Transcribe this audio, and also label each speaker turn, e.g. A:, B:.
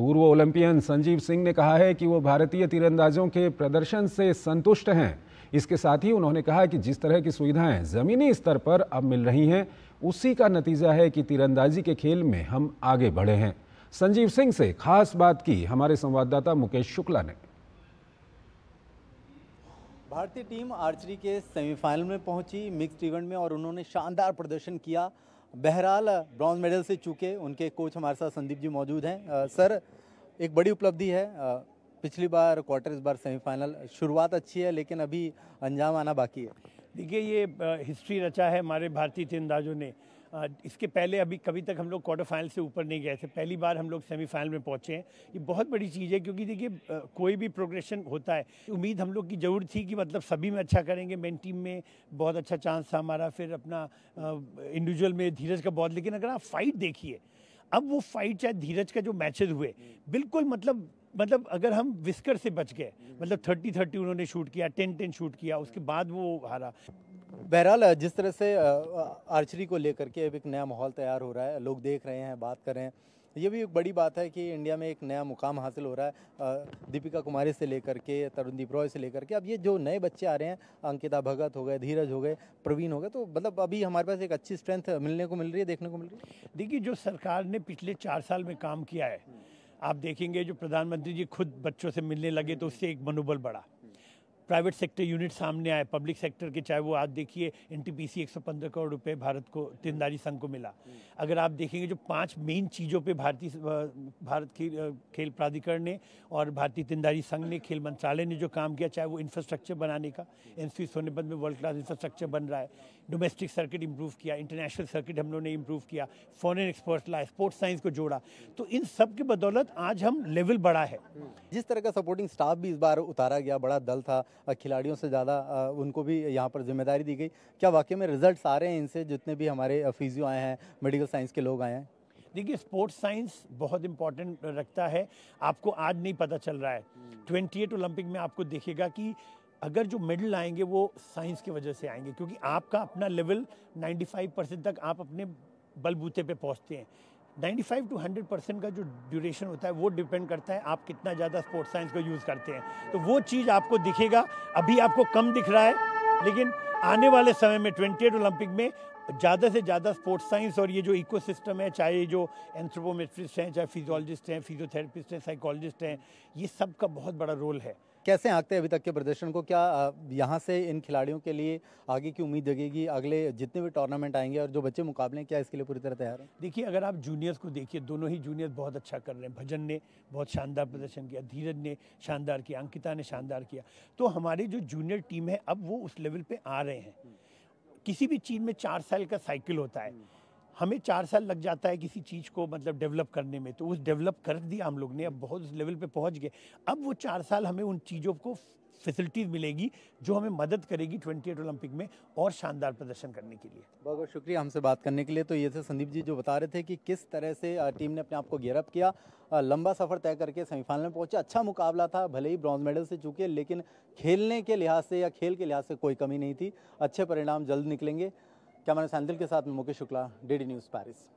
A: पूर्व ओलंपियन संजीव सिंह ने कहा है कि वो भारतीय तीरंदाजों के प्रदर्शन से संतुष्ट हैं इसके साथ ही उन्होंने कहा कि जिस तरह की सुविधाएं ज़मीनी स्तर पर अब मिल रही हैं उसी का नतीजा है कि तीरंदाजी के खेल में हम आगे बढ़े हैं संजीव सिंह से खास बात की हमारे संवाददाता मुकेश शुक्ला ने भारतीय टीम आर्चरी के सेमीफाइनल में पहुंची मिक्स इवेंट में और उन्होंने शानदार प्रदर्शन किया बहरहाल ब्रॉन्ज मेडल से चूके उनके कोच हमारे साथ संदीप जी मौजूद हैं सर एक बड़ी उपलब्धि है पिछली बार क्वार्टर इस बार सेमीफाइनल शुरुआत अच्छी है लेकिन अभी अंजाम आना बाकी है
B: देखिए ये हिस्ट्री रचा है हमारे भारतीय तीरंदाजों ने इसके पहले अभी कभी तक हम लोग क्वार्टर फाइनल से ऊपर नहीं गए थे पहली बार हम लोग सेमीफाइनल में पहुंचे हैं ये बहुत बड़ी चीज़ है क्योंकि देखिए कोई भी प्रोग्रेशन होता है उम्मीद हम लोग की जरूर थी कि मतलब सभी में अच्छा करेंगे मेन टीम में बहुत अच्छा चांस था हमारा फिर अपना इंडिविजुअल में धीरज का बहुत लेकिन अगर आप फाइट देखिए अब वो फाइट चाहे धीरज का जो मैचेस हुए बिल्कुल मतलब मतलब अगर हम विस्कर से बच गए मतलब थर्टी थर्टी उन्होंने शूट किया टेन टेन शूट किया उसके बाद वो हारा
A: बहरहाल जिस तरह से आर्चरी को लेकर के अब एक नया माहौल तैयार हो रहा है लोग देख रहे हैं बात कर रहे हैं ये भी एक बड़ी बात है कि इंडिया में एक नया मुकाम हासिल हो रहा है दीपिका कुमारी से लेकर के तरुणदीप रॉय से लेकर के अब ये जो नए बच्चे आ रहे हैं अंकिता भगत हो गए धीरज हो गए प्रवीण हो गए तो मतलब अभी हमारे पास एक अच्छी स्ट्रेंथ मिलने को मिल रही है देखने को मिल रही
B: है देखिए जो सरकार ने पिछले चार साल में काम किया है आप देखेंगे जो प्रधानमंत्री जी खुद बच्चों से मिलने लगे तो उससे एक मनोबल बढ़ा प्राइवेट सेक्टर यूनिट सामने आए पब्लिक सेक्टर के चाहे वो आज देखिए N T P C crore रुपए भारत को तिंदारी संघ को मिला हम्म। अगर आप देखेंगे जो पांच मेन चीज़ों पे भारतीय भारत की खेल प्राधिकरण ने और भारतीय तिंदारी संघ ने खेल मंत्रालय ने जो काम किया चाहे वो इंफ्रास्ट्रक्चर बनाने का एन सी सोनीपत में वर्ल्ड क्लास इंफ्रास्ट्रक्चर बन रहा है डोमेस्टिक सर्किट इंप्रूव किया इंटरनेशनल सर्किट हम लोगों ने इंप्रूव किया फॉरेन एक्सपर्ट लाए स्पोर्ट्स साइंस को जोड़ा तो इन
A: सब की बदौलत आज हम लेवल बढ़ा है हम्म। जिस तरह का सपोर्टिंग स्टाफ भी इस बार उतारा गया बड़ा दल था खिलाड़ियों से ज़्यादा उनको भी यहाँ पर जिम्मेदारी दी गई क्या वाकई में रिजल्ट आ रहे हैं इनसे जितने भी हमारे फिजियो आए हैं मेडिकल साइंस के लोग आए हैं देखिए स्पोर्ट्स साइंस बहुत
B: इंपॉर्टेंट रखता है आपको आज नहीं पता चल रहा है ट्वेंटी एट ओलंपिक में आपको देखेगा कि अगर जो मेडल आएंगे वो साइंस की वजह से आएंगे क्योंकि आपका अपना लेवल 95 परसेंट तक आप अपने बलबूते पे पहुंचते हैं 95 टू 100 परसेंट का जो ड्यूरेशन होता है वो डिपेंड करता है आप कितना ज़्यादा स्पोर्ट्स साइंस को यूज़ करते हैं तो वो चीज़ आपको दिखेगा अभी आपको कम दिख रहा है लेकिन आने वाले समय में ट्वेंटी ओलंपिक में ज़्यादा से ज़्यादा स्पोर्ट्स साइंस और ये जो इकोसिस्टम है चाहे जो एंथ्रोपोमेट्रिस्ट हैं चाहे फिजियोलॉजिस्ट हैं फिजियोथेरेपिस्ट हैं साइकोलॉजिस्ट हैं ये सब का बहुत बड़ा रोल है
A: कैसे आंकते हैं अभी तक के प्रदर्शन को क्या यहाँ से इन खिलाड़ियों के लिए आगे की उम्मीद जगेगी अगले जितने भी टूर्नामेंट आएंगे और जो बच्चे मुकाबले क्या इसके लिए पूरी तरह तैयार हैं
B: देखिए अगर आप जूनियर्स को देखिए दोनों ही जूनियर्स बहुत अच्छा कर रहे हैं भजन ने बहुत शानदार प्रदर्शन किया धीरज ने शानदार किया अंकिता ने शानदार किया तो हमारी जो जूनियर टीम है अब वो उस लेवल पर आ रहे हैं किसी भी चीज़ में चार साल का साइकिल होता है हमें चार साल लग जाता है किसी चीज़ को मतलब डेवलप करने में तो उस डेवलप कर दिया हम लोग ने अब बहुत उस लेवल पे पहुंच गए अब वो चार साल हमें उन चीज़ों को फैसिलिटीज़ मिलेगी जो हमें मदद करेगी ट्वेंटी ओलंपिक में और शानदार प्रदर्शन करने के लिए
A: बहुत बहुत शुक्रिया हमसे बात करने के लिए तो ये थे संदीप जी जो बता रहे थे कि किस तरह से टीम ने अपने आप को गेयरअप किया लंबा सफ़र तय करके सेमीफाइनल में पहुंचे अच्छा मुकाबला था भले ही ब्रॉन्ज मेडल से चूके लेकिन खेलने के लिहाज से या खेल के लिहाज से कोई कमी नहीं थी अच्छे परिणाम जल्द निकलेंगे कैमरा सैंदल के साथ में Mukesh Shukla D News Paris